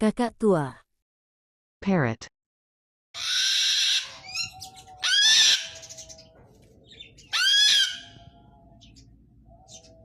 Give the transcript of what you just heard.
Kakak tua. Parrot.